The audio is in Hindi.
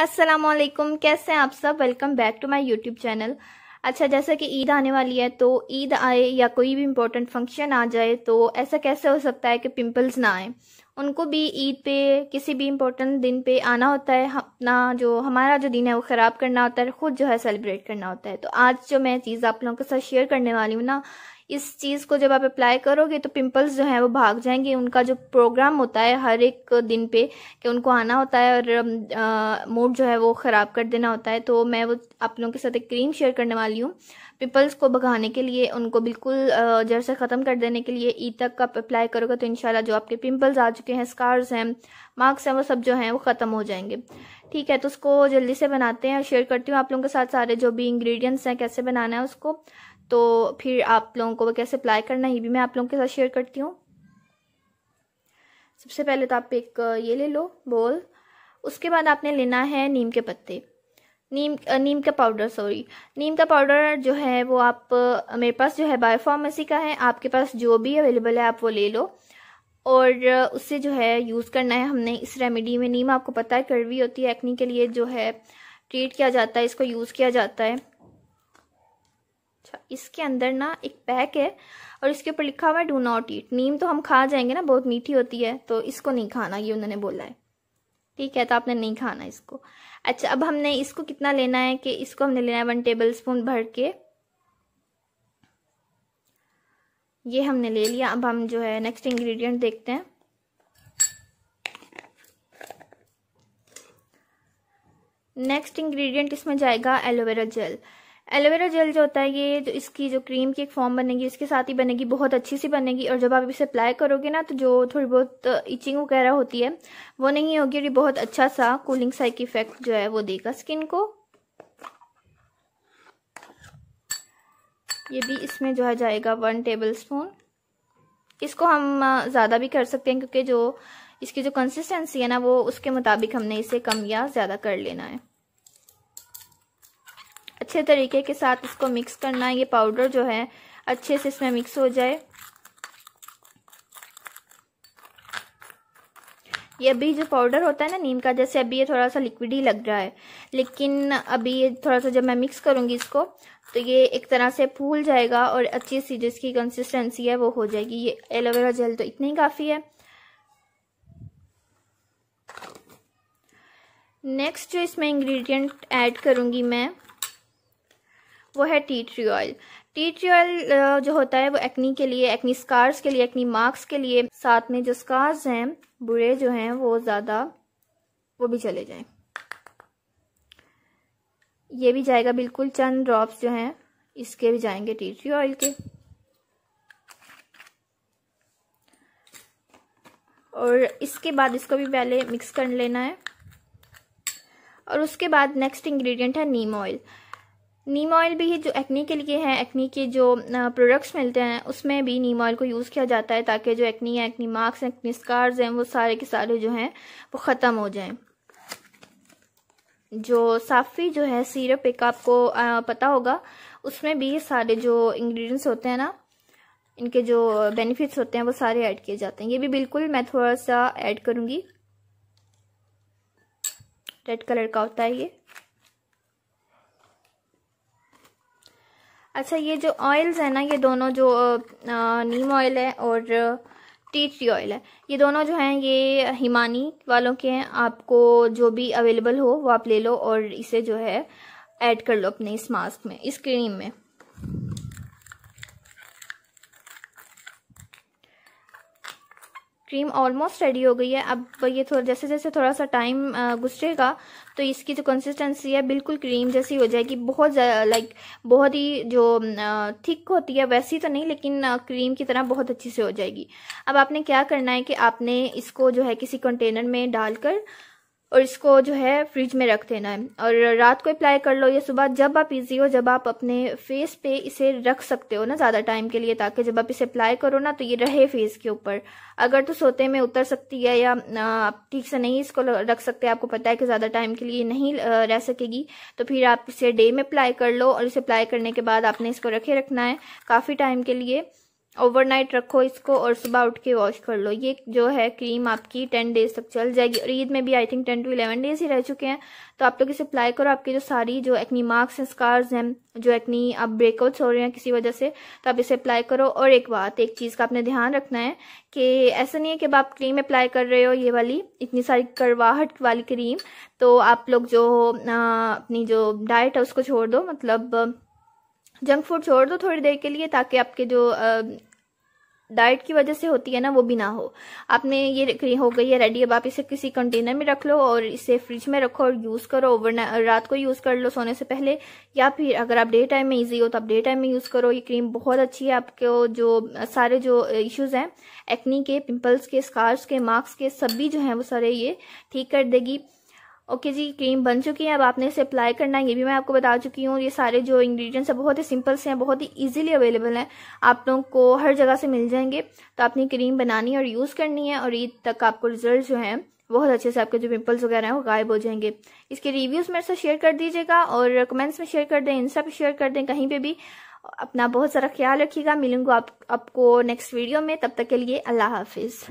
असलम कैसे हैं आप सब welcome back to my YouTube channel अच्छा जैसा कि ईद आने वाली है तो ईद आए या कोई भी इम्पोर्टेंट फंक्शन आ जाए तो ऐसा कैसे हो सकता है कि पिंपल्स ना आए उनको भी ईद पे किसी भी इम्पोर्टेंट दिन पे आना होता है अपना जो हमारा जो दिन है वो ख़राब करना होता है खुद जो है सेलिब्रेट करना होता है तो आज जो मैं चीज़ आप लोगों के साथ शेयर करने वाली हूँ ना इस चीज़ को जब आप अप्लाई करोगे तो पिंपल्स जो हैं वो भाग जाएंगे उनका जो प्रोग्राम होता है हर एक दिन पे कि उनको आना होता है और मूड जो है वो ख़राब कर देना होता है तो मैं वो आप लोगों के साथ एक क्रीम शेयर करने वाली हूँ पिंपल्स को भगाने के लिए उनको बिल्कुल जड़ से ख़त्म कर देने के लिए ई e तक का अप्लाई करोगे तो इनशाला जो आपके पिंपल्स आ चुके हैं स्कार्स हैं मार्क्स हैं वो सब जो हैं वो ख़त्म हो जाएंगे ठीक है तो उसको जल्दी से बनाते हैं और शेयर करती हूँ आप लोगों के साथ सारे जो भी इंग्रेडिएंट्स हैं कैसे बनाना है उसको तो फिर आप लोगों को कैसे अप्लाई करना ये भी मैं आप लोगों के साथ शेयर करती हूँ सबसे पहले तो आप एक ये ले लो बोल उसके बाद आपने लेना है नीम के पत्ते नीम नीम का पाउडर सॉरी नीम का पाउडर जो है वो आप मेरे पास जो है बायोफार्मेसी का है आपके पास जो भी अवेलेबल है आप वो ले लो और उससे जो है यूज़ करना है हमने इस रेमेडी में नीम आपको पता है कड़वी होती है एक्नी के लिए जो है ट्रीट किया जाता है इसको यूज़ किया जाता है अच्छा इसके अंदर ना एक पैक है और इसके ऊपर लिखा हुआ है डू नॉट ईट नीम तो हम खा जाएंगे ना बहुत मीठी होती है तो इसको नहीं खाना ये उन्होंने बोला है ठीक है तो आपने नहीं खाना इसको अच्छा अब हमने इसको कितना लेना है कि इसको हमने लेना है वन टेबल स्पून भर के ये हमने ले लिया अब हम जो है नेक्स्ट इंग्रेडिएंट देखते हैं नेक्स्ट इंग्रेडिएंट इसमें जाएगा एलोवेरा जेल एलोवेरा जेल जो होता है ये जो इसकी जो क्रीम की एक फॉर्म बनेगी इसके साथ ही बनेगी बहुत अच्छी सी बनेगी और जब आप इसे अप्लाई करोगे ना तो जो थोड़ी बहुत इचिंग uh, वगैरह होती है वो नहीं होगी और ये बहुत अच्छा सा कूलिंग साइक इफेक्ट जो है वो देगा स्किन को ये भी इसमें जो है जाएगा वन टेबल स्पून इसको हम uh, ज़्यादा भी कर सकते हैं क्योंकि जो इसकी जो कंसिस्टेंसी है ना वो उसके मुताबिक हमने इसे कम या ज़्यादा कर लेना है अच्छे तरीके के साथ इसको मिक्स करना है ये पाउडर जो है अच्छे से इसमें मिक्स हो जाए ये अभी जो पाउडर होता है ना नीम का जैसे अभी ये थोड़ा सा लिक्विड ही लग रहा है लेकिन अभी ये थोड़ा सा जब मैं मिक्स करूंगी इसको तो ये एक तरह से फूल जाएगा और अच्छी सी जो इसकी कंसिस्टेंसी है वो हो जाएगी ये एलोवेरा जेल तो इतना ही काफ़ी है नेक्स्ट जो इसमें इंग्रेडिएंट ऐड करूँगी मैं वो है tea tree oil tea tree oil जो होता है वो एक्नी के लिए एक्नी स्कार्स के लिए एक्नी मार्क्स के लिए साथ में जो स्कार्स हैं बुरे जो हैं वो ज़्यादा वो भी चले जाएं ये भी जाएगा बिल्कुल चंद ड्रॉप्स जो हैं इसके भी जाएंगे टी ट्री ऑयल के और इसके बाद इसको भी पहले मिक्स कर लेना है और उसके बाद नेक्स्ट इंग्रेडिएंट है नीम ऑयल नीम ऑयल भी जो एक्नी के लिए है एक्नी के जो प्रोडक्ट्स मिलते हैं उसमें भी नीम ऑयल को यूज़ किया जाता है ताकि जो एक्नी है एक्नी मार्क्स हैं एक्नी स्कार्स हैं वो सारे के सारे जो हैं वो ख़त्म हो जाएं जो साफ़ी जो है सीरप एक आपको आ, पता होगा उसमें भी सारे जो इंग्रेडिएंट्स होते हैं ना इनके जो बेनिफिट्स होते हैं वो सारे ऐड किए जाते हैं ये भी बिल्कुल मैं थोड़ा सा ऐड करूँगी रेड कलर का होता है ये अच्छा ये जो ऑयल्स है ना ये दोनों जो नीम ऑयल है और टी ट्री ऑयल है ये दोनों जो हैं ये हिमानी वालों के हैं आपको जो भी अवेलेबल हो वो आप ले लो और इसे जो है ऐड कर लो अपने इस मास्क में इस क्रीम में क्रीम ऑलमोस्ट रेडी हो गई है अब ये थोड़ा जैसे जैसे थोड़ा सा टाइम गुजरेगा तो इसकी जो कंसिस्टेंसी है बिल्कुल क्रीम जैसी हो जाएगी बहुत लाइक बहुत ही जो थिक होती है वैसी तो नहीं लेकिन क्रीम की तरह बहुत अच्छी से हो जाएगी अब आपने क्या करना है कि आपने इसको जो है किसी कंटेनर में डालकर और इसको जो है फ्रिज में रख देना है और रात को अप्लाई कर लो या सुबह जब आप इजी हो जब आप अपने फेस पे इसे रख सकते हो ना ज़्यादा टाइम के लिए ताकि जब आप इसे अप्लाई करो ना तो ये रहे फेस के ऊपर अगर तो सोते में उतर सकती है या आप ठीक से नहीं इसको रख सकते आपको पता है कि ज़्यादा टाइम के लिए नहीं रह सकेगी तो फिर आप इसे डे में अप्लाई कर लो और इसे अप्लाई करने के बाद आपने इसको रखे रखना है काफ़ी टाइम के लिए ओवरनाइट रखो इसको और सुबह उठ के वॉश कर लो ये जो है क्रीम आपकी टेन डेज तक चल जाएगी और ईद में भी I think ten to eleven days ही रह चुके हैं तो आप लोग इसे अप्लाई करो आपके जो सारी जो एक्नी मार्क्स हैं स्कार्स हैं जो एक्नी आप ब्रेकआउट्स हो रहे हैं किसी वजह से तो आप इसे अप्लाई करो और एक बात एक चीज़ का आपने ध्यान रखना है कि ऐसा नहीं है कि आप क्रीम अप्लाई कर रहे हो ये वाली इतनी सारी करवाहट वाली क्रीम तो आप लोग जो अपनी जो डाइट है उसको छोड़ दो मतलब जंक फूड छोड़ दो थोड़ी देर के लिए ताकि आपके जो डाइट की वजह से होती है ना वो भी ना हो आपने ये हो गई है रेडी अब आप इसे किसी कंटेनर में रख लो और इसे फ्रिज में रखो और यूज़ करो ओवर रात को यूज़ कर लो सोने से पहले या फिर अगर आप डे टाइम में ईजी हो तो आप डे टाइम में यूज़ करो ये क्रीम बहुत अच्छी है आपके जो सारे जो इश्यूज़ हैं एक्नी के पिम्पल्स के स्कार्स के मार्क्स के सभी जो है वो सारे ये ठीक कर देगी ओके जी क्रीम बन चुकी है अब आपने इसे अप्लाई करना है ये भी मैं आपको बता चुकी हूँ ये सारे जो इंग्रेडिएंट्स हैं बहुत ही सिंपल से हैं बहुत ही इजीली अवेलेबल हैं आप लोगों को हर जगह से मिल जाएंगे तो आपने क्रीम बनानी और यूज़ करनी है और ईद तक आपको रिजल्ट जो है बहुत अच्छे से आपके जो पिम्पल्स वगैरह हैं वो गायब हो जाएंगे इसके रिव्यूज़ मेरे साथ शेयर कर दीजिएगा और कमेंट्स में शेयर कर दें इंस्टा पर शेयर कर दें कहीं पर भी अपना बहुत सारा ख्याल रखिएगा मिलूंगा आप, आपको नेक्स्ट वीडियो में तब तक के लिए अल्लाह हाफिज़